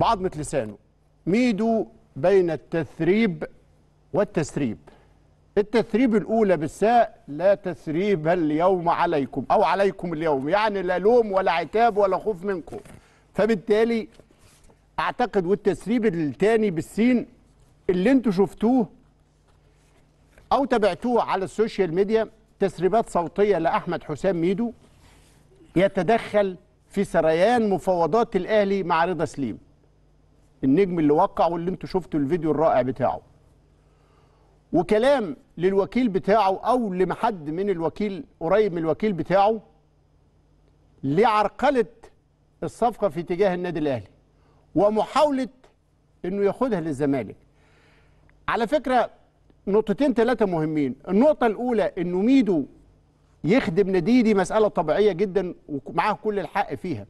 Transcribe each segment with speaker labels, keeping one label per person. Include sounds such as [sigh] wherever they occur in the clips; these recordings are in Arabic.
Speaker 1: بعضمة لسانه ميدو بين التثريب والتسريب التثريب الأولى بالساء لا تثريب اليوم عليكم أو عليكم اليوم يعني لا لوم ولا عتاب ولا خوف منكم فبالتالي أعتقد والتسريب الثاني بالسين اللي انتوا شفتوه أو تابعتوه على السوشيال ميديا تسريبات صوتية لأحمد حسام ميدو يتدخل في سريان مفاوضات الأهلي مع رضا سليم النجم اللي وقع واللي انتوا شفتوا الفيديو الرائع بتاعه وكلام للوكيل بتاعه او لمحد من الوكيل قريب من الوكيل بتاعه لعرقله الصفقه في اتجاه النادي الاهلي ومحاوله انه ياخدها للزمالك على فكره نقطتين ثلاثه مهمين النقطه الاولى انه ميدو يخدم ناديه دي مساله طبيعيه جدا ومعاه كل الحق فيها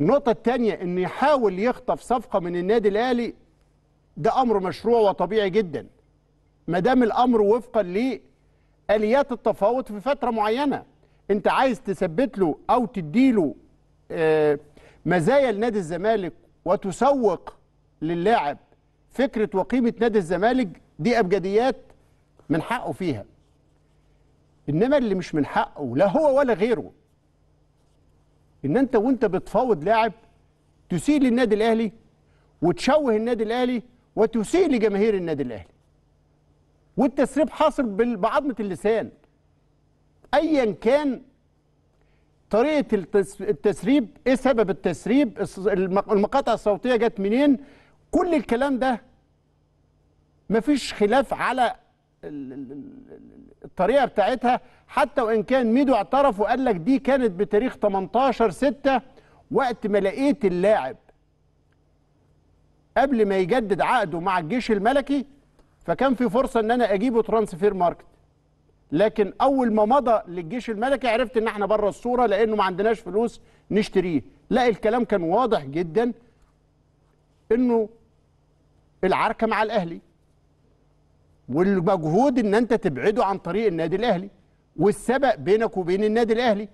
Speaker 1: النقطة الثانية إن يحاول يخطف صفقة من النادي الأهلي ده أمر مشروع وطبيعي جدا ما دام الأمر وفقا لآليات التفاوض في فترة معينة أنت عايز تثبت له أو تديله له آه، مزايا لنادي الزمالك وتسوق للاعب فكرة وقيمة نادي الزمالك دي أبجديات من حقه فيها إنما اللي مش من حقه لا هو ولا غيره ان انت وانت بتفاوض لاعب تسيء للنادي الاهلي وتشوه النادي الاهلي وتسيء لجماهير النادي الاهلي والتسريب حاصل بعظمه اللسان ايا كان طريقه التسريب ايه سبب التسريب المقاطع الصوتيه جت منين كل الكلام ده مفيش خلاف على الطريقه بتاعتها حتى وان كان ميدو اعترف وقال لك دي كانت بتاريخ 18 6 وقت ما لقيت اللاعب قبل ما يجدد عقده مع الجيش الملكي فكان في فرصه ان انا اجيبه ترانسفير ماركت لكن اول ما مضى للجيش الملكي عرفت ان احنا بره الصوره لانه ما عندناش فلوس نشتريه لا الكلام كان واضح جدا انه العركه مع الاهلي والمجهود ان انت تبعده عن طريق النادي الاهلي والسبق بينك وبين النادي الاهلي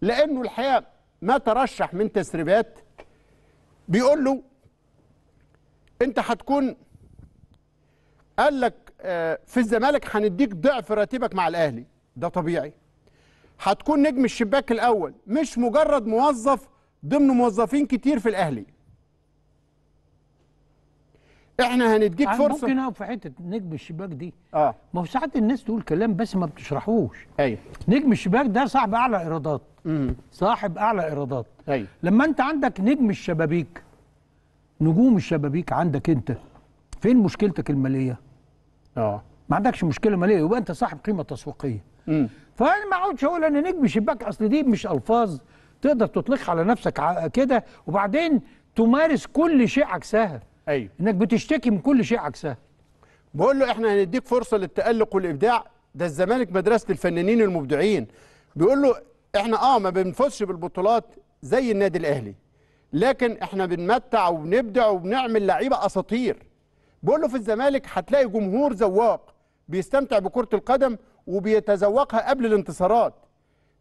Speaker 1: لانه الحقيقه ما ترشح من تسريبات بيقول له انت هتكون قال لك آه، في الزمالك هنديك ضعف راتبك مع الاهلي ده طبيعي هتكون نجم الشباك الاول مش مجرد موظف ضمن موظفين كتير في الاهلي
Speaker 2: احنا هنديك فرصه ممكن اقف في حته نجم الشباك دي اه ما هو ساعات الناس تقول كلام بس ما بتشرحوش ايوه نجم الشباك ده صاحب اعلى ايرادات صاحب اعلى ايرادات ايوه لما انت عندك نجم الشبابيك نجوم الشبابيك عندك انت فين مشكلتك الماليه؟ اه ما عندكش مشكله ماليه يبقى انت صاحب قيمه تسويقيه امم فانا ما اقعدش اقول انا نجم شباك اصل دي مش الفاظ تقدر تطلقها على نفسك كده وبعدين تمارس كل شيء عكسها ايوه انك بتشتكي من كل شيء عكسها بقول له احنا هنديك فرصه
Speaker 1: للتالق والابداع ده الزمالك مدرسه الفنانين المبدعين بيقول له احنا اه ما بنفوزش بالبطولات زي النادي الاهلي لكن احنا بنمتع وبنبدع وبنعمل لعيبه اساطير بقول له في الزمالك هتلاقي جمهور ذواق بيستمتع بكره القدم وبيتذوقها قبل الانتصارات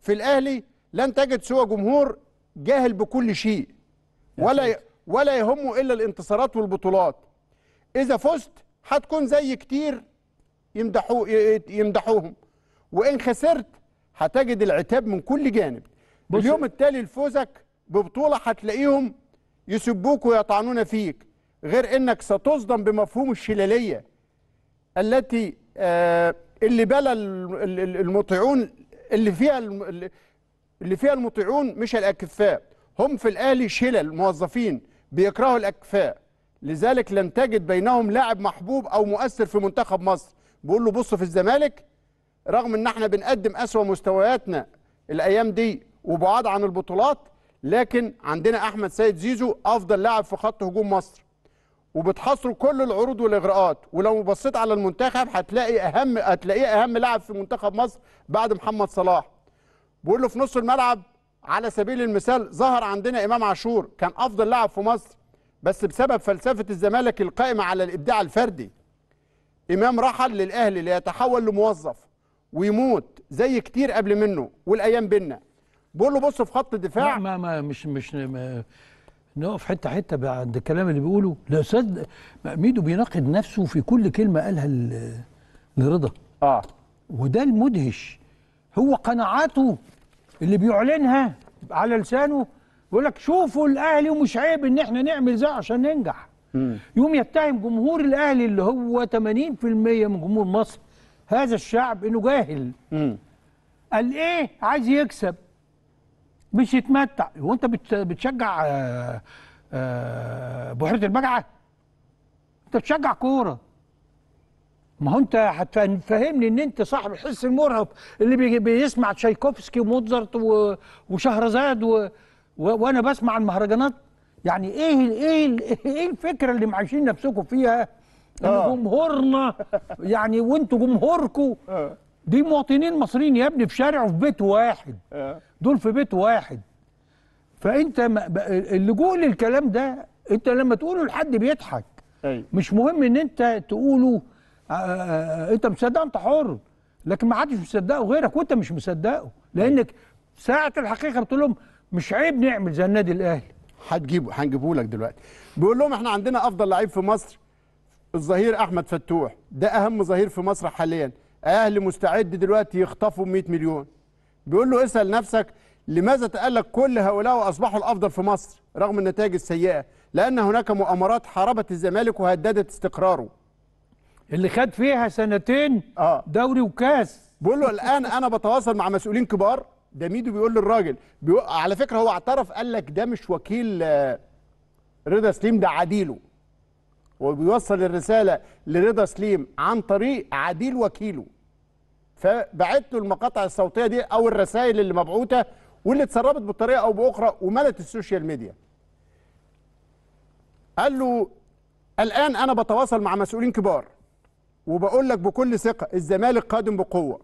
Speaker 1: في الاهلي لن تجد سوى جمهور جاهل بكل شيء ولا ولا يهمه الا الانتصارات والبطولات اذا فزت هتكون زي كتير يمدحو يمدحوهم وان خسرت هتجد العتاب من كل جانب اليوم التالي لفوزك ببطوله هتلاقيهم يسبوك ويطعنون فيك غير انك ستصدم بمفهوم الشلاليه التي آه اللي بلى المطيعون اللي فيها اللي فيها المطيعون مش الاكفاء هم في الاهلي شلل موظفين بيكرهوا الاكفاء لذلك لن تجد بينهم لاعب محبوب او مؤثر في منتخب مصر بيقول له بص في الزمالك رغم ان احنا بنقدم اسوا مستوياتنا الايام دي وبعاد عن البطولات لكن عندنا احمد سيد زيزو افضل لاعب في خط هجوم مصر وبتحصروا كل العروض والاغراءات ولو بصيت على المنتخب هتلاقي اهم هتلاقيه اهم لاعب في منتخب مصر بعد محمد صلاح بيقول له في نص الملعب على سبيل المثال ظهر عندنا إمام عاشور كان أفضل لاعب في مصر بس بسبب فلسفة الزمالك القائمة على الإبداع الفردي إمام رحل للأهلي ليتحول لموظف ويموت زي كتير قبل منه والأيام بينا
Speaker 2: بقول له بص في خط الدفاع ما ما مش مش ما نقف حته حته بعد الكلام اللي بيقوله الاستاذ ميدو بيناقض نفسه في كل كلمه قالها لرضا اه وده المدهش هو قناعاته اللي بيعلنها على لسانه يقول لك شوفوا الاهلي ومش عيب ان احنا نعمل ده عشان ننجح مم. يوم يتهم جمهور الاهلي اللي هو 80% من جمهور مصر هذا الشعب انه جاهل مم. قال ايه عايز يكسب مش يتمتع هو انت بتشجع آه، آه، بحيره البجعه انت بتشجع كوره ما هو انت هتفهمني ان انت صاحب الحس المرهف اللي بيسمع تشايكوفسكي وموتزارت وشهرزاد و... و... وانا بسمع المهرجانات يعني ايه ايه ايه الفكره اللي معيشين نفسكم فيها آه. جمهورنا يعني وانتوا جمهوركم آه. دي مواطنين مصريين يا ابني في شارع وفي بيت واحد آه. دول في بيت واحد فانت اللجوء للكلام ده انت لما تقوله لحد بيضحك مش مهم ان انت تقوله آه، آه، آه، انت مصدقه انت حر لكن ما حدش مصدقه غيرك وانت مش مصدقه لانك ساعه الحقيقه بتقول لهم مش عيب نعمل زي النادي الاهلي هتجيبه هنجيبه لك دلوقتي بيقول
Speaker 1: لهم احنا عندنا افضل لعيب في مصر الظهير احمد فتوح ده اهم ظهير في مصر حاليا اهلي مستعد دلوقتي يخطفوا 100 مليون بيقول له اسال نفسك لماذا تالق كل هؤلاء واصبحوا الافضل في مصر رغم النتائج السيئه لان هناك مؤامرات حاربت الزمالك وهددت استقراره اللي خد فيها سنتين آه. دوري وكاس بيقول له الان انا بتواصل مع مسؤولين كبار ده ميدو بيقول للراجل بيقول على فكره هو اعترف قال لك ده مش وكيل آه، رضا سليم ده عديله وبيوصل الرساله لرضا سليم عن طريق عديل وكيله فبعت له المقاطع الصوتيه دي او الرسائل اللي مبعوته واللي اتسربت بطريقه او باخرى وملت السوشيال ميديا قال له الان انا بتواصل مع مسؤولين كبار وبقول لك بكل ثقة الزمالك قادم بقوة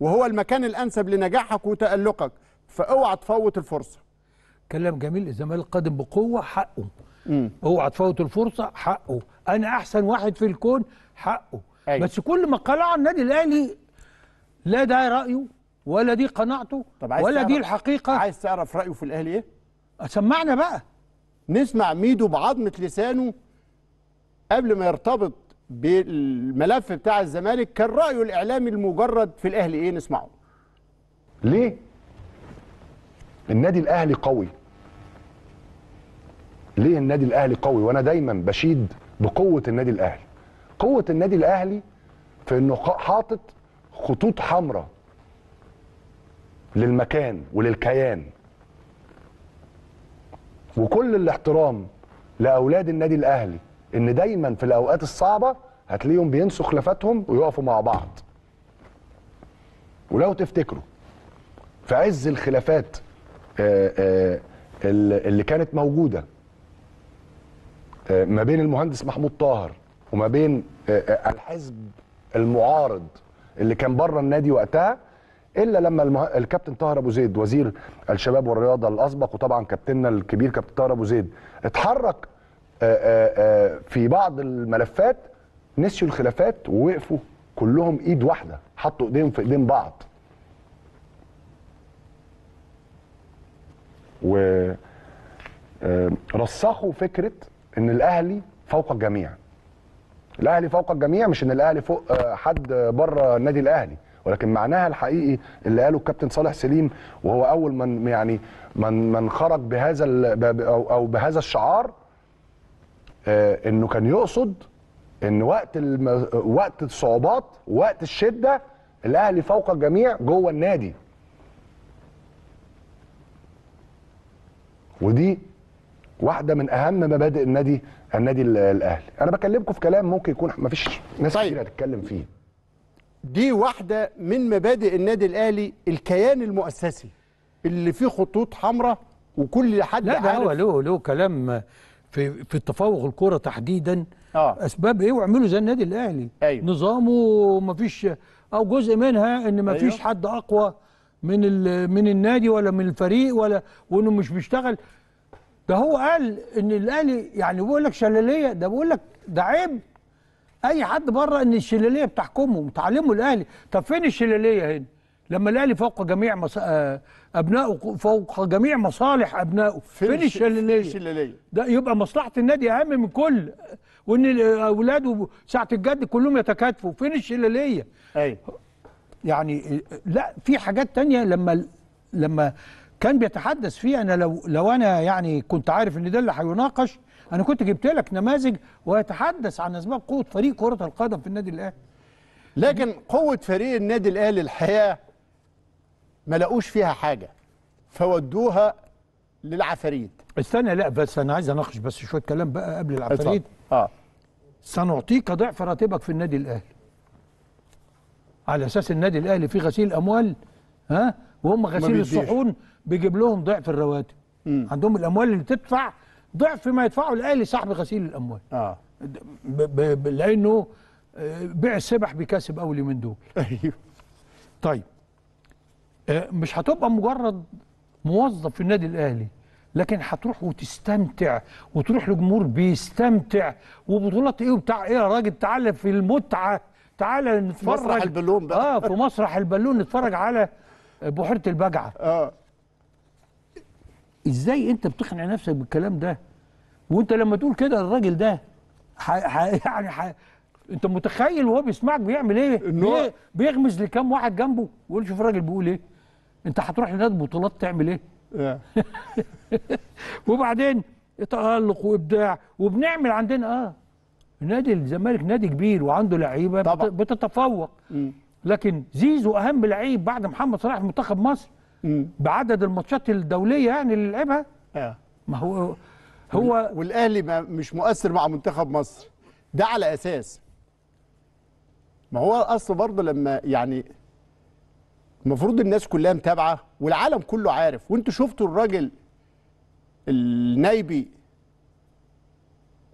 Speaker 1: وهو المكان الأنسب لنجاحك وتألقك
Speaker 2: فاوعى تفوت الفرصة كلام جميل الزمالك قادم بقوة حقه مم. اوعى تفوت الفرصة حقه أنا أحسن واحد في الكون حقه أيوة. بس كل ما قلع النادي الأهلي لا ده رأيه ولا دي قناعته طب عايز ولا تعرف دي الحقيقة عايز تعرف رأيه في الأهلي إيه؟ سمعنا بقى نسمع ميدو بعظمة
Speaker 1: لسانه قبل ما يرتبط بالملف بتاع الزمالك كان رايه الاعلامي المجرد في الاهلي ايه نسمعه
Speaker 3: ليه النادي الاهلي قوي ليه النادي الاهلي قوي وانا دايما بشيد بقوه النادي الاهلي قوه النادي الاهلي في انه حاطط خطوط حمراء للمكان وللكيان وكل الاحترام لاولاد النادي الاهلي ان دايما في الاوقات الصعبه هتلاقيهم بينسوا خلافاتهم ويقفوا مع بعض ولو تفتكروا في عز الخلافات آه، آه، اللي كانت موجوده آه، ما بين المهندس محمود طاهر وما بين الحزب المعارض اللي كان بره النادي وقتها الا لما المه... الكابتن طاهر ابو زيد وزير الشباب والرياضه الاسبق وطبعا كابتننا الكبير كابتن طاهر ابو زيد اتحرك آه، آه، آه، في بعض الملفات نسيوا الخلافات ووقفوا كلهم ايد واحده حطوا ايديهم في ايدين بعض ورسخوا فكره ان الاهلي فوق الجميع الاهلي فوق الجميع مش ان الاهلي فوق حد بره النادي الاهلي ولكن معناها الحقيقي اللي قاله الكابتن صالح سليم وهو اول من يعني من من خرج بهذا او بهذا الشعار آه، انه كان يقصد ان وقت الم... وقت الصعوبات وقت الشده الاهلي فوق الجميع جوه النادي ودي واحده من اهم مبادئ النادي النادي الاهلي انا بكلمكم في كلام ممكن يكون مفيش ناس طيب. كتير هتتكلم فيه دي واحده من مبادئ النادي الاهلي الكيان المؤسسي
Speaker 2: اللي فيه خطوط حمراء وكل حد لا ده هو له له كلام في في التفوق الكوره تحديدا آه. اسباب ايه واعملوا زي النادي الاهلي أيوه. نظامه ما فيش او جزء منها ان ما فيش أيوه. حد اقوى من من النادي ولا من الفريق ولا وانه مش بيشتغل ده هو قال ان الاهلي يعني بيقول لك شلاليه ده بيقول لك ده عيب اي حد بره ان الشلاليه بتحكمه تعلموا الاهلي طب فين الشلاليه هنا لما الاهلي فوق جميع مص... آه، ابنائه فوق جميع مصالح ابنائه فين الشلاليه ده يبقى مصلحه النادي اهم من كل وان اولاده ساعه الجد كلهم يتكاتفوا فين الشلاليه ايوه يعني لا في حاجات تانية لما لما كان بيتحدث فيها انا لو لو انا يعني كنت عارف ان ده اللي هيناقش انا كنت جبت لك نماذج ويتحدث عن اسباب قوه فريق كره القدم في النادي الاهلي
Speaker 1: لكن قوه فريق النادي الاهلي الحقيقه ما لقوش فيها حاجه
Speaker 2: فودوها للعفاريت استنى لا بس انا عايز اناقش بس شويه كلام بقى قبل العفاريت اه سنعطيك ضعف راتبك في النادي الاهلي على اساس النادي الاهلي فيه غسيل اموال ها وهم غسيل الصحون بيجيب لهم ضعف الرواتب مم. عندهم الاموال اللي تدفع ضعف ما يدفعه الاهلي صاحب غسيل الاموال اه لانه آه، بيع السبح بيكسب اول من دول ايوه طيب آه، مش هتبقى مجرد موظف في النادي الاهلي لكن هتروح وتستمتع وتروح لجمهور بيستمتع وبطولات ايه وبتاع ايه يا راجل تعالى في المتعه تعالى نتفرج مسرح البالون بقى اه في مسرح البالون نتفرج على بحيره البجعه اه ازاي انت بتقنع نفسك بالكلام ده وانت لما تقول كده الراجل ده ح... ح... يعني ح... انت متخيل وهو بيسمعك بيعمل ايه؟ بيغمز لكام واحد جنبه ويقول شوف الراجل بيقول ايه انت هتروح لنادي بطولات تعمل ايه؟ اه. [laughs] وبعدين تالق وابداع وبنعمل عندنا اه نادي الزمالك نادي كبير وعنده لعيبه طبعا. بتتفوق لكن زيزو اهم لعيب بعد محمد صلاح في منتخب مصر بعدد الماتشات الدوليه يعني اللي لعبها آه. ما هو هو والاهلي مش
Speaker 1: مؤثر مع منتخب مصر ده على اساس ما هو اصل برضه لما يعني المفروض الناس كلها متابعه والعالم كله عارف وانتوا شفتوا الراجل النايبي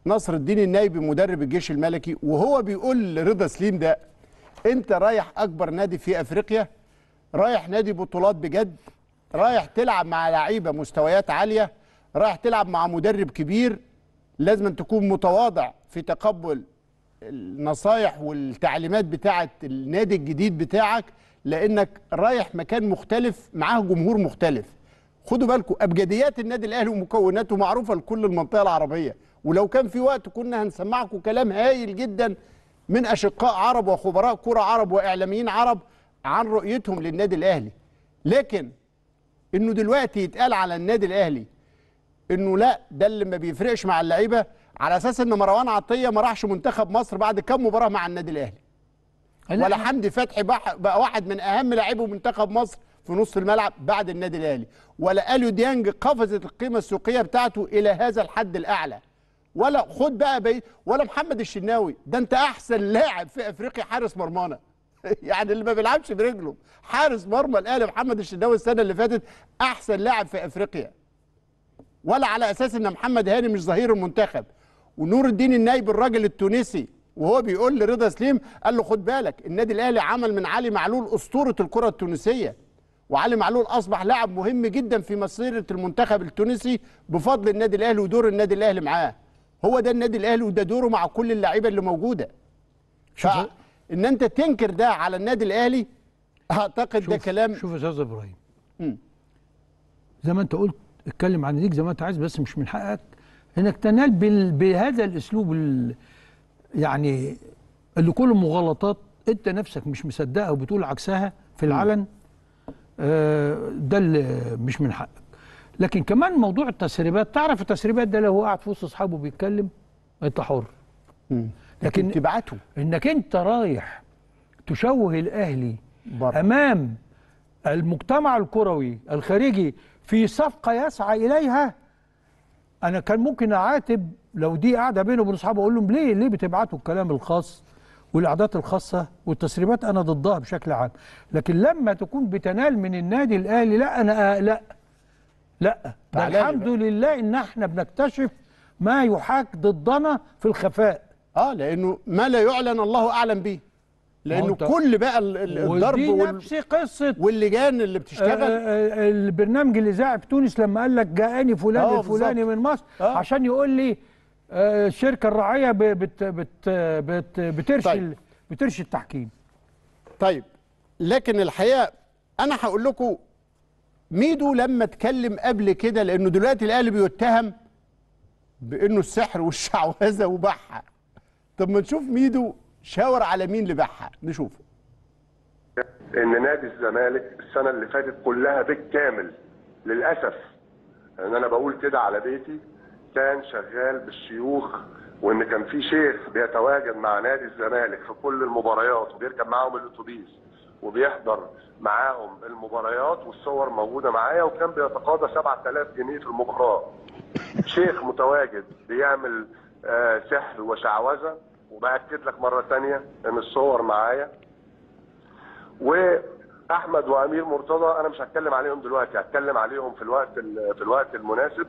Speaker 1: نصر الدين النايبي مدرب الجيش الملكي وهو بيقول لرضا سليم ده انت رايح اكبر نادي في افريقيا رايح نادي بطولات بجد رايح تلعب مع لعيبه مستويات عاليه رايح تلعب مع مدرب كبير لازم أن تكون متواضع في تقبل النصايح والتعليمات بتاعه النادي الجديد بتاعك لانك رايح مكان مختلف معاه جمهور مختلف خدوا بالكم ابجديات النادي الاهلي ومكوناته معروفه لكل المنطقه العربيه ولو كان في وقت كنا هنسمعكم كلام هايل جدا من اشقاء عرب وخبراء كره عرب واعلاميين عرب عن رؤيتهم للنادي الاهلي لكن انه دلوقتي يتقال على النادي الاهلي انه لا ده اللي ما بيفرقش مع اللعيبه على اساس ان مروان عطيه ما راحش منتخب مصر بعد كام مباراه مع النادي الاهلي ولا حمدي فتحي بقى واحد من اهم لاعبي منتخب مصر في نص الملعب بعد النادي الاهلي ولا اليو ديانج قفزت القيمه السوقيه بتاعته الى هذا الحد الاعلى ولا خد بقى بي ولا محمد الشناوي ده انت احسن لاعب في افريقيا حارس مرمانا [laughs] يعني اللي ما بيلعبش برجله حارس مرمى الاهلي محمد الشناوي السنه اللي فاتت احسن لاعب في افريقيا ولا على اساس ان محمد هاني مش ظهير المنتخب ونور الدين النايب الراجل التونسي وهو بيقول لرضا سليم قال له خد بالك النادي الاهلي عمل من علي معلول اسطوره الكره التونسيه وعلي معلول اصبح لاعب مهم جدا في مسيره المنتخب التونسي بفضل النادي الاهلي ودور النادي الاهلي معاه هو ده النادي الاهلي وده دوره مع كل اللعيبه اللي موجوده ان انت تنكر ده على النادي الاهلي اعتقد ده كلام شوف يا استاذ ابراهيم
Speaker 2: زي ما انت قلت اتكلم عن ليك زي ما انت عايز بس مش من حقك انك تنال بهذا الاسلوب يعني اللي كله مغالطات انت نفسك مش مصدقها وبتقول عكسها في العلن آه، ده اللي مش من حقك لكن كمان موضوع التسريبات تعرف التسريبات ده لو هو قاعد في وسط اصحابه بيتكلم انت حر لكن, لكن تبعته انك انت رايح تشوه الاهلي بره. امام المجتمع الكروي الخارجي في صفقه يسعى اليها انا كان ممكن اعاتب لو دي قاعده بينه وبين اصحابه اقول لهم ليه ليه بتبعتوا الكلام الخاص والاعدادات الخاصه والتسريبات انا ضدها بشكل عام لكن لما تكون بتنال من النادي الاهلي لا انا آه، لا لا ده الحمد لله ان احنا بنكتشف ما يحاك ضدنا في الخفاء اه لانه ما لا يعلن الله اعلم به لانه
Speaker 1: كل بقى الضرب وال... نفس قصه واللجان اللي بتشتغل آه,
Speaker 2: آه،, آه، البرنامج الاذاعي في تونس لما قال لك جاءني فلان الفلاني من مصر آه. عشان يقول لي آه، الشركه الراعيه بت بت بت بترشي طيب. بترشي التحكيم
Speaker 1: طيب لكن الحقيقه انا هقول لكم ميدو لما اتكلم قبل كده لانه دلوقتي الاهلي بيتهم بانه السحر والشعوذه وبحه طب ما نشوف ميدو شاور على مين اللي بحه نشوفه
Speaker 4: ان نادي الزمالك السنه اللي فاتت كلها بالكامل للاسف ان يعني انا بقول كده على بيتي كان شغال بالشيوخ وان كان في شيخ بيتواجد مع نادي الزمالك في كل المباريات وبيركب معاهم الاتوبيس وبيحضر معاهم المباريات والصور موجوده معايا وكان بيتقاضى 7000 جنيه في المباراه. شيخ متواجد بيعمل آه، سحر وشعوذه وباكد لك مره ثانيه ان الصور معايا. واحمد وامير مرتضى انا مش هتكلم عليهم دلوقتي هتكلم عليهم في الوقت في الوقت المناسب.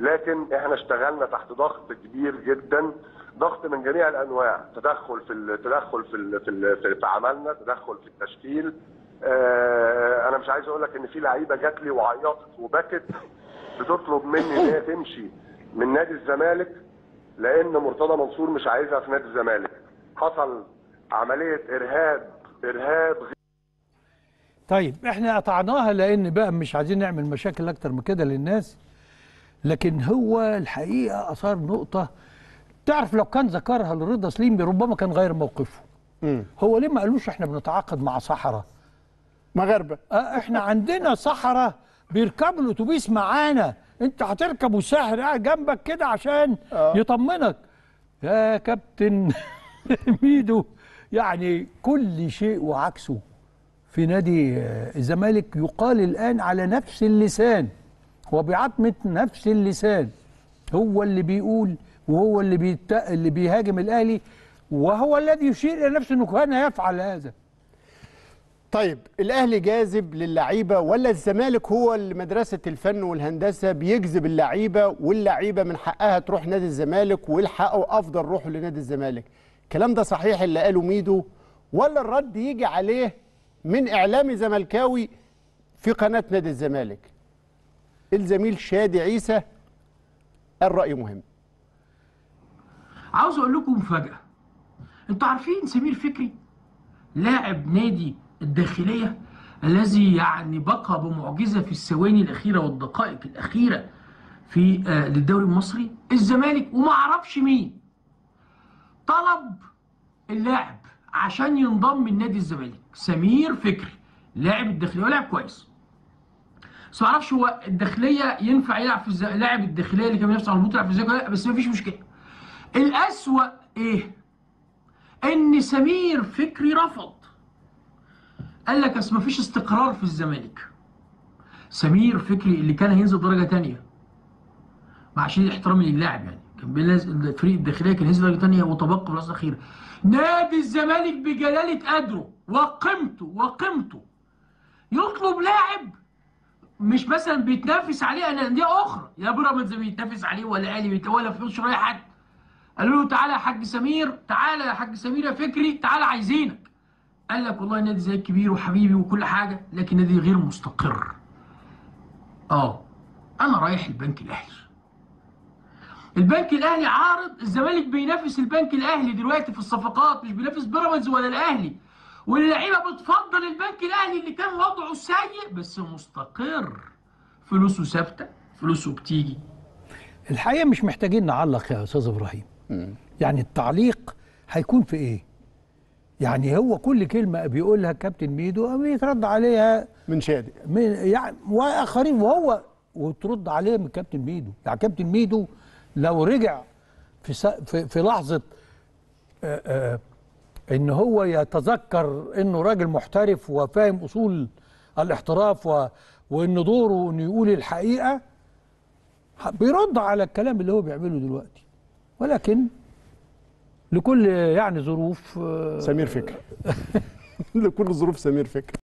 Speaker 4: لكن احنا اشتغلنا تحت ضغط كبير جدا ضغط من جميع الانواع تدخل في التدخل في في, في عملنا تدخل في التشكيل اه انا مش عايز اقول لك ان في لعيبه جات لي وعيطت وبكت بتطلب مني ان هي تمشي من نادي الزمالك لان مرتضى منصور مش عايزها في نادي الزمالك حصل عمليه ارهاب ارهاب
Speaker 2: طيب احنا قطعناها لان بقى مش عايزين نعمل مشاكل اكتر من كده للناس لكن هو الحقيقه اثار نقطه تعرف لو كان ذكرها لرضا سليم ربما كان غير موقفه م. هو ليه ما قالوش احنا بنتعاقد مع صحراء مغاربه اه احنا عندنا صحراء بيركبوا الاتوبيس معانا انت هتركب وسهر جنبك كده عشان آه. يطمنك يا كابتن [laughs] ميدو يعني كل شيء وعكسه في نادي آه، الزمالك يقال الان على نفس اللسان وبعتمة نفس اللسان هو اللي بيقول وهو اللي بيت... اللي بيهاجم الأهلي وهو الذي يشير إلى نفسه أنه كان يفعل هذا
Speaker 1: طيب الأهلي جاذب للعيبة ولا الزمالك هو اللي مدرسة الفن والهندسة بيجذب اللعيبة واللعيبة من حقها تروح نادي الزمالك ويلحقوا أفضل روحوا لنادي الزمالك الكلام ده صحيح اللي قاله ميدو ولا الرد يجي عليه من إعلامي زملكاوي في قناة نادي الزمالك الزميل شادي عيسى الرأي مهم
Speaker 5: عاوز اقول لكم مفاجأة انتوا عارفين سمير فكري لاعب نادي الداخلية الذي يعني بقى بمعجزة في الثواني الأخيرة والدقائق الأخيرة في آه، للدوري المصري الزمالك وما اعرفش مين طلب اللاعب عشان ينضم لنادي الزمالك سمير فكري لاعب الداخلية ولاعب كويس بس ما اعرفش هو الداخليه ينفع يلعب في الز... لاعب الداخليه اللي كان بينافس على البطوله يلعب في الزمالك لا بس ما فيش مشكله الاسوأ ايه؟ ان سمير فكري رفض قال لك اصل ما فيش استقرار في الزمالك سمير فكري اللي كان هينزل درجه ثانيه مع شديد احترامي للاعب يعني كان الفريق الداخليه كان هينزل درجه ثانيه وتبقى في الفرصه الاخيره نادي الزمالك بجلاله قدره وقيمته وقيمته يطلب لاعب مش مثلا بيتنافس عليه انديه اخرى يا بيراميدز بيتنافس عليه ولا الاهلي ولا فلوس ولا حد قالوا له تعالى يا حاج سمير تعالى يا حاج سمير يا فكري تعالى عايزينك قال لك والله النادي زي كبير وحبيبي وكل حاجه لكن نادي غير مستقر اه انا رايح البنك الاهلي البنك الاهلي عارض الزمالك بينافس البنك الاهلي دلوقتي في الصفقات مش بينافس بيراميدز ولا الاهلي واللعيبه بتفضل البنك الاهلي اللي كان وضعه سيء بس مستقر
Speaker 2: فلوسه ثابته فلوسه بتيجي الحقيقه مش محتاجين نعلق يا استاذ ابراهيم يعني التعليق هيكون في ايه يعني هو كل كلمه بيقولها كابتن ميدو بيترد عليها من شادي من يعني واخرين وهو وترد عليه من كابتن ميدو يعني كابتن ميدو لو رجع في في, في لحظه آآ آآ ان هو يتذكر انه راجل محترف وفاهم اصول الاحتراف و... وان دوره انه يقول الحقيقه بيرد على الكلام اللي هو بيعمله دلوقتي ولكن لكل يعني ظروف آه، سمير فكري
Speaker 1: [laughs] لكل ظروف سمير فكري